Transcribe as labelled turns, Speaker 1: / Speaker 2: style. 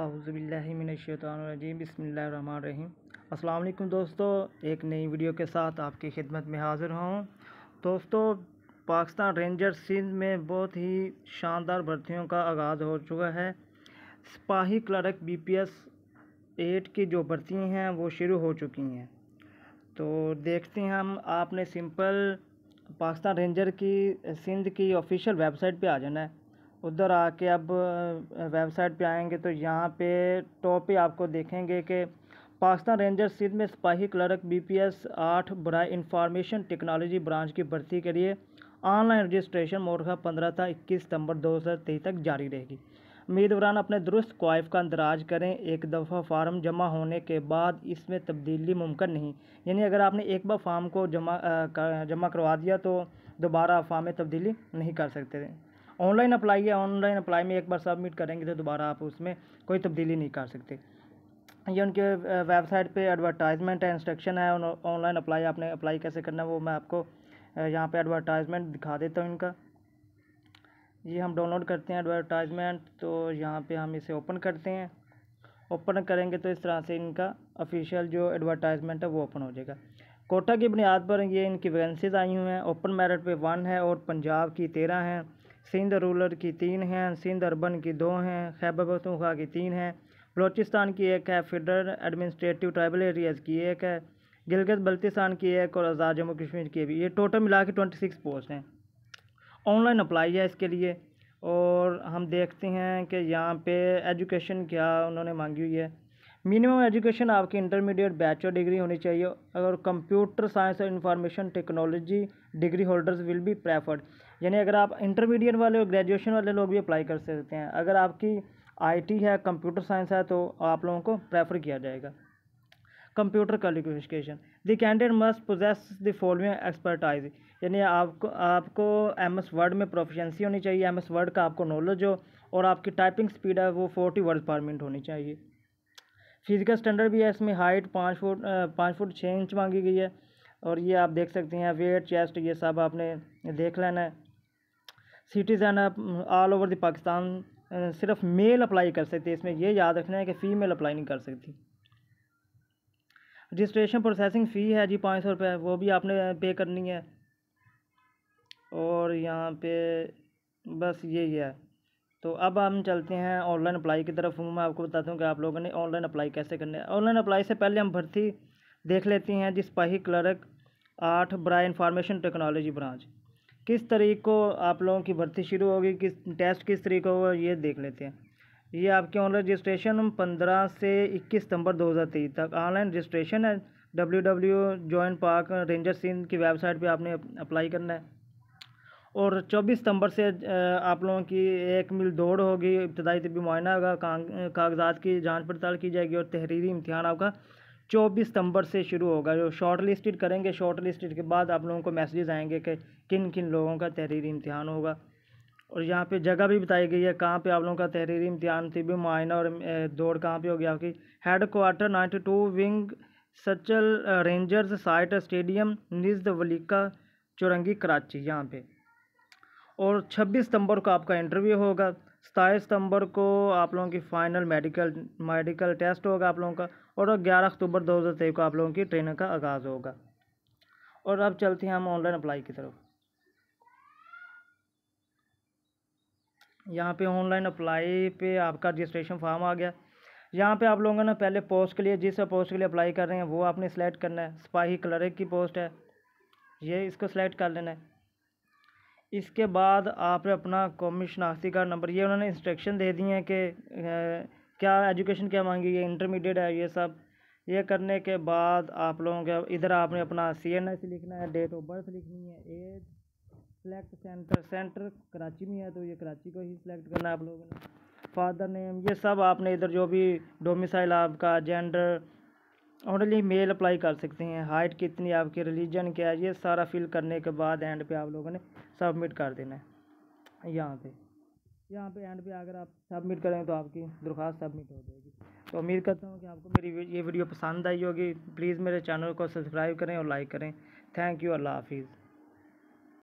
Speaker 1: आउज़बिल्लिमिनशैतरजीम बसमीम अल्लाम दोस्तों एक नई वीडियो के साथ आपकी खिदमत में हाज़िर हूँ दोस्तों पाकिस्तान रेंजर सिंध में बहुत ही शानदार भर्तियों का आगाज़ हो चुका है सिपाही clerk B P S eight की जो भर्ती हैं वो शुरू हो चुकी हैं तो देखते हैं हम आपने सिंपल पाकिस्तान रेंजर की सिंध की ऑफिशियल वेबसाइट पे आ जाना है उधर आके अब वेबसाइट पे आएंगे तो यहाँ पे टॉप ही आपको देखेंगे कि पाकिस्तान रेंजर सिंध में सिपाही क्लर्क बीपीएस आठ बरए इंफॉर्मेशन टेक्नोलॉजी ब्रांच की भर्ती के लिए ऑनलाइन रजिस्ट्रेशन मोरखा पंद्रह था इक्कीस सितंबर दो हज़ार तेईस तक जारी रहेगी उम्मीदवार अपने दुरुस्त क्वाइफ का अंदराज करें एक दफ़ा फार्म जमा होने के बाद इसमें तब्दीली मुमकिन नहीं यानी अगर आपने एक बार फार्म को जमा जमा करवा दिया तो दोबारा फार्म में तब्दीली नहीं कर सकते ऑनलाइन अप्लाई है ऑनलाइन अप्लाई में एक बार सबमिट करेंगे तो दोबारा आप उसमें कोई तब्दीली नहीं कर सकते ये उनके वेबसाइट पे एडवर्टाइजमेंट है इंस्ट्रक्शन है ऑनलाइन अप्लाई आपने अप्लाई कैसे करना है वो मैं आपको यहाँ पे एडवर्टाइजमेंट दिखा देता हूँ इनका ये हम डाउनलोड करते हैं एडवर्टाइजमेंट तो यहाँ पे हम इसे ओपन करते हैं ओपन करेंगे तो इस तरह से इनका ऑफिशियल जो एडवर्टाइजमेंट है वो ओपन हो जाएगा कोटा की बुनियाद पर ये इनकी वैकेंसीज आई हुई हैं ओपन मेरिट पर वन है और पंजाब की तेरह हैं सिंध रूलर की तीन हैं सिंध अरबन की दो हैं खैबर पखतूखा की तीन हैं बलोचिस्तान की एक है फेडरल एडमिनिस्ट्रेटिव ट्राइबल एरियाज़ की एक है गिलगित बल्तिस्तान की एक और आज़ाद जम्मू कश्मीर की भी ये टोटल मिला के ट्वेंटी सिक्स पोस्ट हैं ऑनलाइन अप्लाई है इसके लिए और हम देखते हैं कि यहाँ पे एजुकेशन क्या उन्होंने मांगी हुई है मिनिमम एजुकेशन आपकी इंटरमीडिएट बैचलर डिग्री होनी चाहिए और कंप्यूटर साइंस और information technology degree holders will be preferred यानी अगर आप इंटरमीडिएट वाले और ग्रेजुएशन वाले लोग भी अप्लाई कर सकते हैं अगर आपकी आईटी है कंप्यूटर साइंस है तो आप लोगों को प्रेफर किया जाएगा computer qualification the candidate must possess the following expertise यानी आपको आपको एम एस वर्ड में प्रोफिशेंसी होनी चाहिए एम एस वर्ड का आपको नॉलेज हो और आपकी टाइपिंग स्पीड है वो फोर्टी वर्ड पर मिनट होनी चाहिए फिजिकल स्टैंडर्ड भी है इसमें हाइट पाँच फुट पाँच फुट छः इंच मांगी गई है और ये आप देख सकते हैं वेट चेस्ट ये सब आपने देख लेना है सिटीज़न आप ऑल ओवर द पाकिस्तान सिर्फ मेल अप्लाई कर सकते हैं इसमें ये याद रखना है कि फ़ीमेल अप्लाई नहीं कर सकती रजिस्ट्रेशन प्रोसेसिंग फ़ी है जी पाँच सौ रुपये वो भी आपने पे करनी है और यहाँ पे बस यही है तो अब हम चलते हैं ऑनलाइन अप्लाई की तरफ मैं आपको बताता हूँ कि आप लोगों ने ऑनलाइन अप्लाई कैसे करना है ऑनलाइन अप्लाई से पहले हम भर्ती देख लेते हैं जिस पाही क्लर्क आठ ब्राय इंफॉर्मेशन टेक्नोलॉजी ब्रांच किस तरीक को आप लोगों की भर्ती शुरू होगी किस टेस्ट किस तरीक़ होगा ये देख लेते हैं ये आपकी ऑनलाइन रजिस्ट्रेशन पंद्रह से इक्कीस सितंबर दो हज़ार तेईस तक ऑनलाइन रजिस्ट्रेशन है W W join park ranger Sindh की वेबसाइट पे आपने अप्लाई करना है और 24 सितंबर से आप लोगों की एक मील दौड़ होगी इब्तदाई तबी मुआना होगा कागजात की जाँच पड़ताल की जाएगी और तहरीरी इम्तहान आपका चौबीस सितंबर से शुरू होगा जो शॉर्ट लिस्टेड करेंगे शॉर्ट लिस्टेड के बाद आप लोगों को मैसेजेस आएंगे कि किन किन लोगों का तहरीरी इम्तहान होगा और यहाँ पर जगह भी बताई गई है कहाँ पर आप लोगों का तहरीरी इम्तहान तबी मुआना और दौड़ कहाँ पर होगी आपकी head quarter ninety two wing Sachal rangers site stadium निज वलीका चुरंगी कराची यहाँ पर और 26 सितंबर को आपका इंटरव्यू होगा सताईस सितंबर को आप लोगों की फ़ाइनल मेडिकल मेडिकल टेस्ट होगा आप लोगों का और ग्यारह अक्टूबर दो हज़ार तेईस को आप लोगों की ट्रेनिंग का आगाज़ होगा और अब चलते हैं हम ऑनलाइन अप्लाई की तरफ यहाँ पे ऑनलाइन अप्लाई पे आपका रजिस्ट्रेशन फॉर्म आ गया यहाँ पे आप लोगों ने पहले पोस्ट के लिए जिस पोस्ट के लिए अप्लाई कर रहे हैं वो आपने सेलेक्ट करना है सिपाही क्लर्क की पोस्ट है ये इसको सेलेक्ट कर लेना है इसके बाद आपने अपना कौमी शनाख्ती कार्ड नंबर ये उन्होंने इंस्ट्रक्शन दे दी हैं कि क्या एजुकेशन क्या मांगी है इंटरमीडिएट है ये सब ये करने के बाद आप लोगों के इधर आपने अपना सी एन एस लिखना है डेट ऑफ बर्थ लिखनी है age select centre centre Karachi में है तो ये कराची को ही सिलेक्ट करना है आप लोगों ने फादर नेम ये सब आपने इधर जो भी डोमिसाइल आपका जेंडर ओनली मेल अप्लाई कर सकते हैं हाइट कितनी आपकी रिलीजन क्या है ये सारा फिल करने के बाद एंड पे आप लोगों ने सबमिट कर देना है यहाँ पे यहाँ पे एंड पे अगर आप सबमिट करें तो आपकी दरख्वास्त सबमिट हो जाएगी तो उम्मीद करता हूँ कि आपको मेरी ये वीडियो पसंद आई होगी प्लीज़ मेरे चैनल को सब्सक्राइब करें और लाइक करें थैंक यू अल्लाह हाफिज़